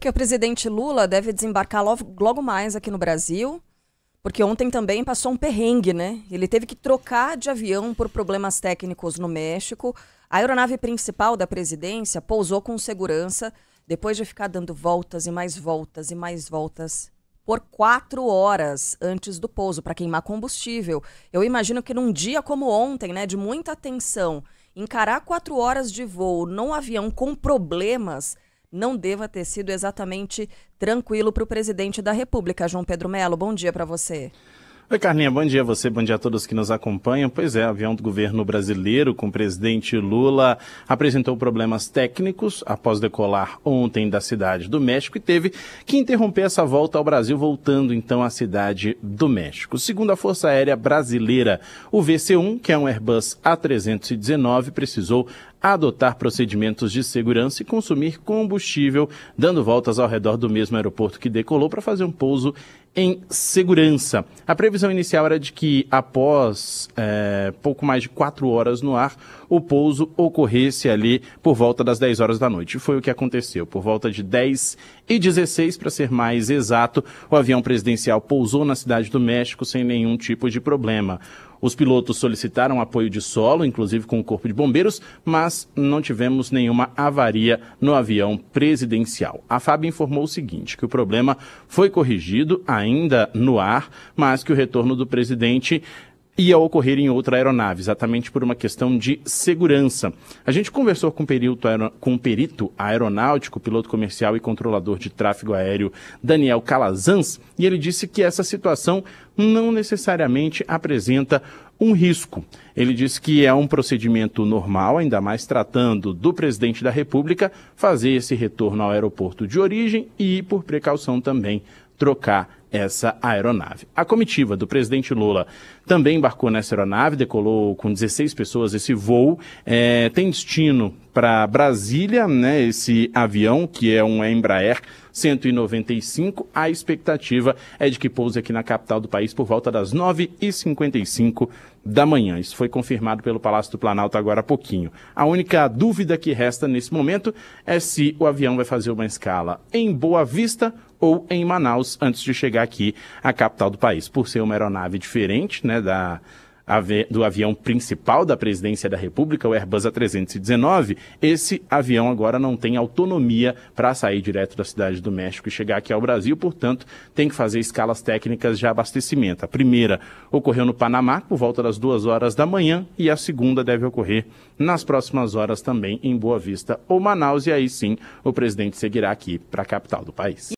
Porque o presidente Lula deve desembarcar logo, logo mais aqui no Brasil, porque ontem também passou um perrengue, né? Ele teve que trocar de avião por problemas técnicos no México. A aeronave principal da presidência pousou com segurança depois de ficar dando voltas e mais voltas e mais voltas por quatro horas antes do pouso para queimar combustível. Eu imagino que num dia como ontem, né, de muita tensão, encarar quatro horas de voo num avião com problemas não deva ter sido exatamente tranquilo para o presidente da República. João Pedro Melo, bom dia para você. Oi, Carlinha, bom dia a você, bom dia a todos que nos acompanham. Pois é, avião do governo brasileiro com o presidente Lula apresentou problemas técnicos após decolar ontem da cidade do México e teve que interromper essa volta ao Brasil, voltando então à cidade do México. Segundo a Força Aérea Brasileira, o VC-1, que é um Airbus A319, precisou adotar procedimentos de segurança e consumir combustível, dando voltas ao redor do mesmo aeroporto que decolou para fazer um pouso em segurança. A previsão inicial era de que, após é, pouco mais de quatro horas no ar, o pouso ocorresse ali por volta das 10 horas da noite. Foi o que aconteceu. Por volta de 10 e 16, para ser mais exato, o avião presidencial pousou na cidade do México sem nenhum tipo de problema. Os pilotos solicitaram apoio de solo, inclusive com o Corpo de Bombeiros, mas não tivemos nenhuma avaria no avião presidencial. A FAB informou o seguinte: que o problema foi corrigido ainda no ar, mas que o retorno do presidente ia ocorrer em outra aeronave, exatamente por uma questão de segurança. A gente conversou com o perito, com o perito aeronáutico, piloto comercial e controlador de tráfego aéreo Daniel Calazans, e ele disse que essa situação não necessariamente apresenta um risco. Ele diz que é um procedimento normal, ainda mais tratando do presidente da República, fazer esse retorno ao aeroporto de origem e, por precaução também, trocar essa aeronave. A comitiva do presidente Lula também embarcou nessa aeronave, decolou com 16 pessoas esse voo. É, tem destino para Brasília, né, esse avião, que é um Embraer 195. A expectativa é de que pouse aqui na capital do país por volta das 9h55 da manhã. Isso foi confirmado pelo Palácio do Planalto agora há pouquinho. A única dúvida que resta nesse momento é se o avião vai fazer uma escala em Boa Vista ou em Manaus antes de chegar aqui à capital do país. Por ser uma aeronave diferente né, da, do avião principal da presidência da República, o Airbus A319, esse avião agora não tem autonomia para sair direto da cidade do México e chegar aqui ao Brasil, portanto, tem que fazer escalas técnicas de abastecimento. A primeira ocorreu no Panamá, por volta das duas horas da manhã, e a segunda deve ocorrer nas próximas horas também em Boa Vista ou Manaus, e aí sim o presidente seguirá aqui para a capital do país.